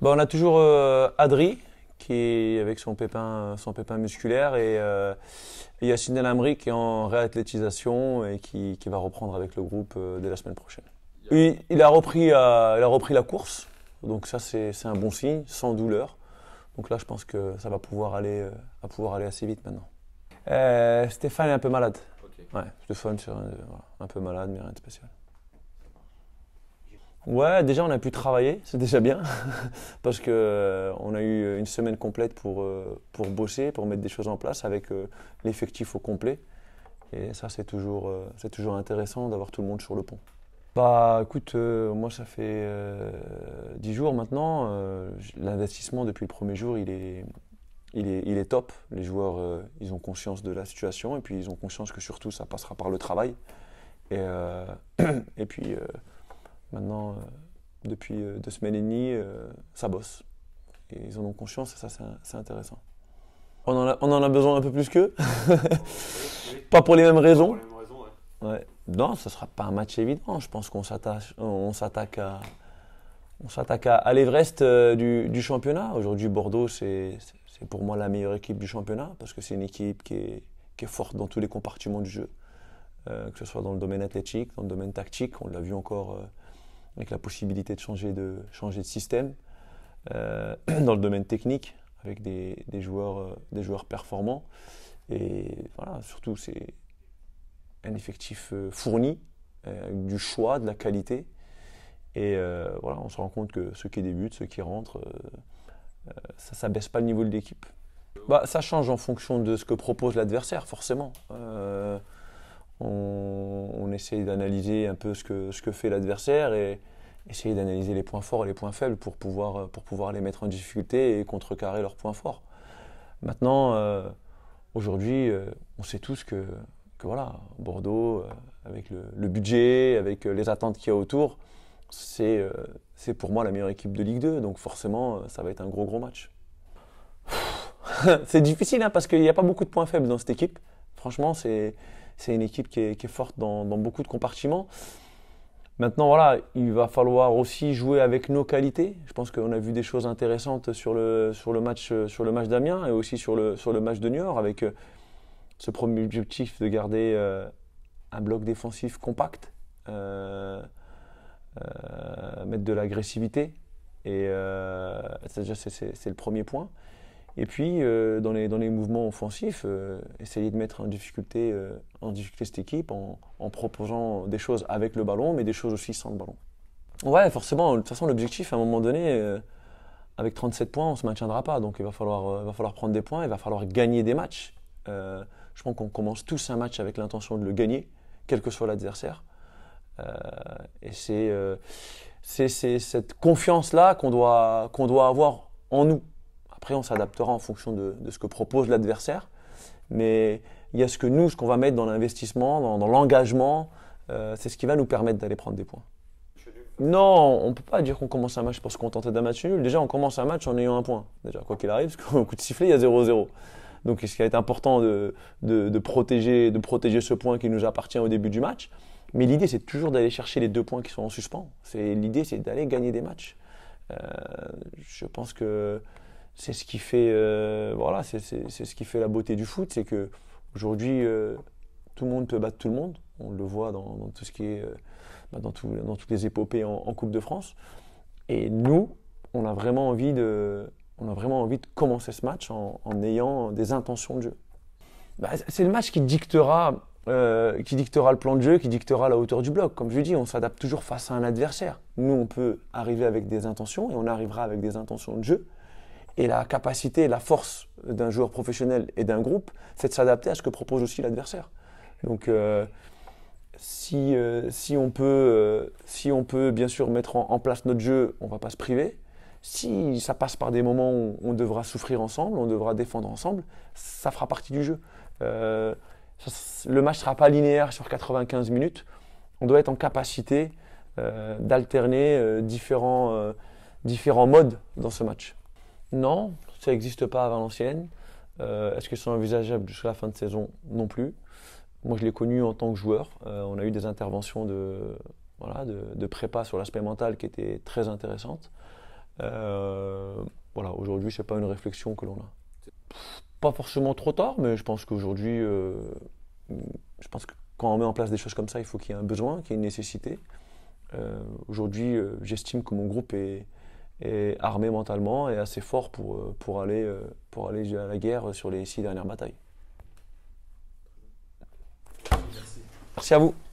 Bah, on a toujours euh, Adri qui est avec son pépin, euh, son pépin musculaire et, il euh, y Yacine El qui est en réathlétisation et qui, qui va reprendre avec le groupe dès la semaine prochaine. Il, a, repris, il a repris la course, donc ça c'est un bon signe, sans douleur. Donc là je pense que ça va pouvoir aller, à pouvoir aller assez vite maintenant. Stéphane est un peu malade. Ouais, Stéphane, un, un peu malade mais rien de spécial. Ouais, déjà on a pu travailler, c'est déjà bien, parce que euh, on a eu euh, une semaine complète pour, euh, pour bosser, pour mettre des choses en place avec l'effectif au complet. Et ça c'est toujours, c'est toujours intéressant d'avoir tout le monde sur le pont. Bah écoute, moi ça fait 10 jours maintenant, l'investissement depuis le premier jour il est, il est, top. Les joueurs ils ont conscience de la situation et puis ils ont conscience que surtout ça passera par le travail. Et, et puis Maintenant, euh, depuis euh, deux semaines et demie, euh, ça bosse. Et ils en ont conscience et ça, c'est intéressant. On en, a, besoin un peu plus qu'eux. pas pour les mêmes raisons. Non, ce ne sera pas un match évident. Je pense qu'on s'attaque à, on s'attaque à, l'Everest du, championnat. Aujourd'hui, Bordeaux, c'est pour moi la meilleure équipe du championnat parce que c'est une équipe qui est, qui est, forte dans tous les compartiments du jeu, que ce soit dans le domaine athlétique, dans le domaine tactique. On l'a vu encore avec la possibilité de changer de, changer de système euh, dans le domaine technique avec des, joueurs, euh, des joueurs performants. Et voilà, surtout, c'est un effectif euh, fourni, avec du choix, de la qualité. Et voilà, on se rend compte que ceux qui débutent, ceux qui rentrent, ça ne baisse pas le niveau de l'équipe. Bah, ça change en fonction de ce que propose l'adversaire, forcément on essaye d'analyser un peu ce que, ce que fait l'adversaire et essayer d'analyser les points forts et les points faibles pour pouvoir, euh, pour pouvoir les mettre en difficulté et contrecarrer leurs points forts. Maintenant, euh, aujourd'hui, euh, on sait tous que, que voilà, Bordeaux, avec le, budget, avec les attentes qu'il y a autour, c'est pour moi la meilleure équipe de Ligue 2. Donc forcément, ça va être un gros, gros match. c'est difficile hein, parce qu'il n'y a pas beaucoup de points faibles dans cette équipe. Franchement, c'est c'est une équipe qui est, forte dans, beaucoup de compartiments. Maintenant, voilà, il va falloir aussi jouer avec nos qualités. Je pense qu'on a vu des choses intéressantes sur le, match, match d'Amiens et aussi sur le, match de Niort avec euh, ce premier objectif de garder euh, un bloc défensif compact, euh, mettre de l'agressivité. Et c'est le premier point. Et puis, euh, dans, les, dans, les, mouvements offensifs, euh, essayer de mettre en difficulté, euh, en difficulté cette équipe en, proposant des choses avec le ballon, mais des choses aussi sans le ballon. Ouais, forcément, de toute façon, l'objectif, à un moment donné, avec 37 points, on ne se maintiendra pas. Donc, il va falloir, va falloir prendre des points, il va falloir gagner des matchs. je pense qu'on commence tous un match avec l'intention de le gagner, quel que soit l'adversaire. et c'est cette confiance-là qu'on doit, qu'on doit avoir en nous. Après, on s'adaptera en fonction de, ce que propose l'adversaire. Mais il y a ce que nous, ce qu'on va mettre dans l'investissement, dans, l'engagement, euh, c'est ce qui va nous permettre d'aller prendre des points. Non, on ne peut pas dire qu'on commence un match pour se contenter d'un match nul. Déjà, on commence un match en ayant un point. Déjà, quoi qu'il arrive, parce qu'au coup de sifflet, il y a 0-0. Donc, ce qui est important de, protéger, de protéger ce point qui nous appartient au début du match. Mais l'idée, c'est toujours d'aller chercher les deux points qui sont en suspens. L'idée, c'est d'aller gagner des matchs. Euh, je pense que c'est ce qui fait euh, voilà c'est ce qui fait la beauté du foot c'est que aujourd'hui euh, tout le monde peut battre tout le monde on le voit dans, tout ce qui est euh, bah, dans, toutes les épopées en, Coupe de France et nous on a vraiment envie de on a vraiment envie de commencer ce match en, ayant des intentions de jeu bah, c'est le match qui dictera qui dictera le plan de jeu, qui dictera la hauteur du bloc. Comme je dis, on s'adapte toujours face à un adversaire. Nous, on peut arriver avec des intentions et on arrivera avec des intentions de jeu. Et la capacité la force d'un joueur professionnel et d'un groupe, c'est de s'adapter à ce que propose aussi l'adversaire. Donc, euh, euh, si, on peut, euh, si on peut bien sûr mettre en, place notre jeu, on ne va pas se priver. Si ça passe par des moments où on devra souffrir ensemble, on devra défendre ensemble, ça fera partie du jeu. le match ne sera pas linéaire sur 95 minutes. On doit être en capacité d'alterner différents, différents modes dans ce match. Non, ça n'existe pas à Valenciennes. Euh, est-ce que c'est envisageable jusqu'à la fin de saison Non plus. Moi, je l'ai connu en tant que joueur. Euh, on a eu des interventions de, voilà, de, prépa sur l'aspect mental qui étaient très intéressantes. Euh, voilà, aujourd'hui, ce n'est pas une réflexion que l'on a. pas forcément trop tard, mais je pense qu'aujourd'hui, je pense que quand on met en place des choses comme ça, il faut qu'il y ait un besoin, qu'il y ait une nécessité. aujourd'hui, j'estime que mon groupe est, et armé mentalement et assez fort pour, euh, pour, aller, euh, pour aller à la guerre sur les six dernières batailles. Merci à vous.